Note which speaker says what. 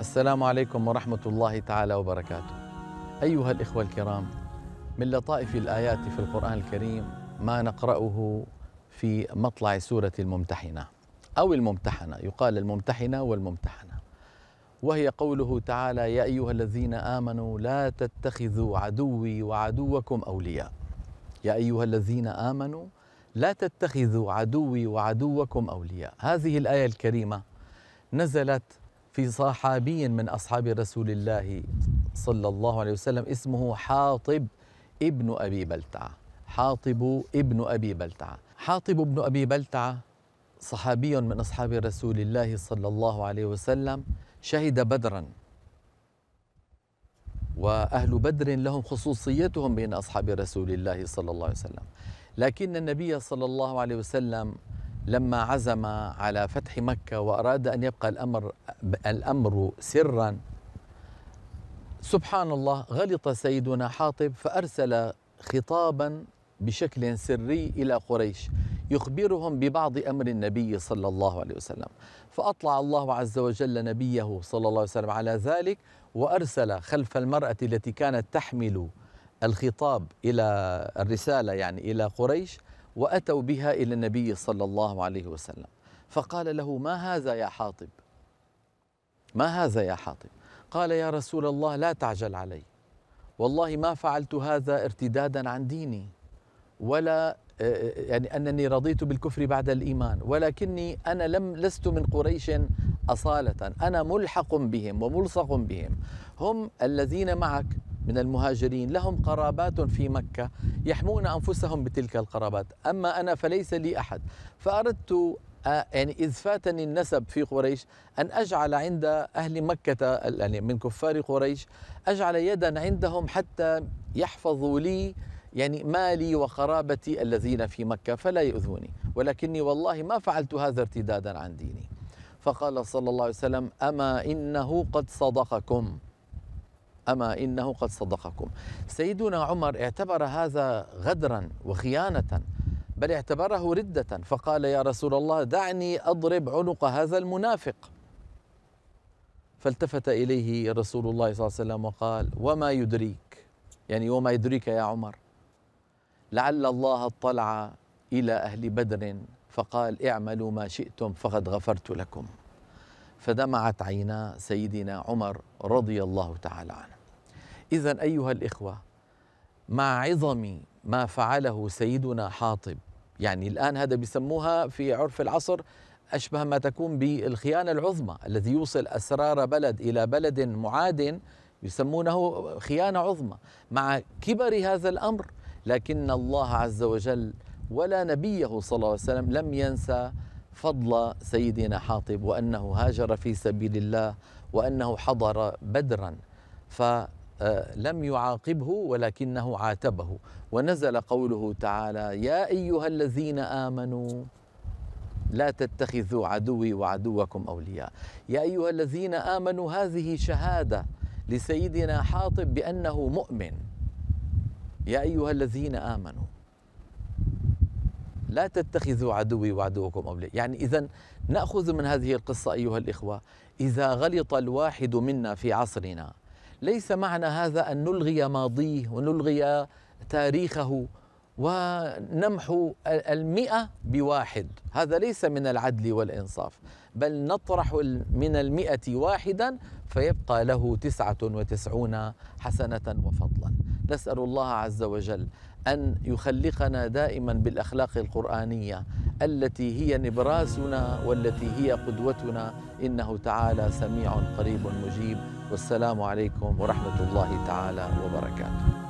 Speaker 1: السلام عليكم ورحمة الله تعالى وبركاته. أيها الإخوة الكرام، من لطائف الآيات في القرآن الكريم ما نقرأه في مطلع سورة الممتحنة أو الممتحنة، يقال الممتحنة والممتحنة. وهي قوله تعالى: يا أيها الذين آمنوا لا تتخذوا عدوي وعدوكم أولياء. يا أيها الذين آمنوا لا تتخذوا عدوي وعدوكم أولياء. هذه الآية الكريمة نزلت في صحابي من أصحاب رسول الله صلى الله عليه وسلم اسمه حاطب ابن أبي بلتعة حاطب ابن أبي بلتعة حاطب ابن أبي بلتعة صحابي من أصحاب رسول الله صلى الله عليه وسلم شهد بدرا وأهل بدر لهم خصوصيتهم بين أصحاب رسول الله صلى الله عليه وسلم لكن النبي صلى الله عليه وسلم لما عزم على فتح مكة وأراد أن يبقى الأمر الأمر سرا سبحان الله غلط سيدنا حاطب فأرسل خطابا بشكل سري إلى قريش يخبرهم ببعض أمر النبي صلى الله عليه وسلم فأطلع الله عز وجل نبيه صلى الله عليه وسلم على ذلك وأرسل خلف المرأة التي كانت تحمل الخطاب إلى الرسالة يعني إلى قريش واتوا بها الى النبي صلى الله عليه وسلم فقال له ما هذا يا حاطب ما هذا يا حاطب قال يا رسول الله لا تعجل علي والله ما فعلت هذا ارتدادا عن ديني ولا آه، آه، يعني انني رضيت بالكفر بعد الايمان ولكني انا لم لست من قريش اصاله انا ملحق بهم وملصق بهم هم الذين معك من المهاجرين لهم قرابات في مكة يحمون أنفسهم بتلك القرابات أما أنا فليس لي أحد فأردت آه، يعني إذ فاتني النسب في قريش أن أجعل عند أهل مكة يعني من كفار قريش أجعل يدا عندهم حتى يحفظوا لي يعني مالي وقرابتي الذين في مكة فلا يؤذوني ولكني والله ما فعلت هذا ارتدادا عن ديني فقال صلى الله عليه وسلم أما إنه قد صدقكم أما إنه قد صدقكم سيدنا عمر اعتبر هذا غدرا وخيانة بل اعتبره ردة فقال يا رسول الله دعني أضرب عنق هذا المنافق فالتفت إليه رسول الله صلى الله عليه وسلم وقال وما يدريك يعني وما يدريك يا عمر لعل الله اطلع إلى أهل بدر فقال اعملوا ما شئتم فقد غفرت لكم فدمعت عينا سيدنا عمر رضي الله تعالى عنه إذا أيها الإخوة مع عظم ما فعله سيدنا حاطب يعني الآن هذا بيسموها في عرف العصر أشبه ما تكون بالخيانة العظمى الذي يوصل أسرار بلد إلى بلد معاد يسمونه خيانة عظمى مع كبر هذا الأمر لكن الله عز وجل ولا نبيه صلى الله عليه وسلم لم ينسى فضل سيدنا حاطب وأنه هاجر في سبيل الله وأنه حضر بدرا ف آه، لم يعاقبه ولكنه عاتبه ونزل قوله تعالى يا ايها الذين امنوا لا تتخذوا عدوي وعدوكم اولياء يا ايها الذين امنوا هذه شهاده لسيدنا حاطب بانه مؤمن يا ايها الذين امنوا لا تتخذوا عدوي وعدوكم اولياء يعني اذا ناخذ من هذه القصه ايها الاخوه اذا غلط الواحد منا في عصرنا ليس معنى هذا أن نلغي ماضيه ونلغي تاريخه ونمحو المئة بواحد هذا ليس من العدل والإنصاف بل نطرح من المئة واحدا فيبقى له تسعة وتسعون حسنة وفضلا نسال الله عز وجل ان يخلقنا دائما بالاخلاق القرانيه التي هي نبراسنا والتي هي قدوتنا انه تعالى سميع قريب مجيب والسلام عليكم ورحمه الله تعالى وبركاته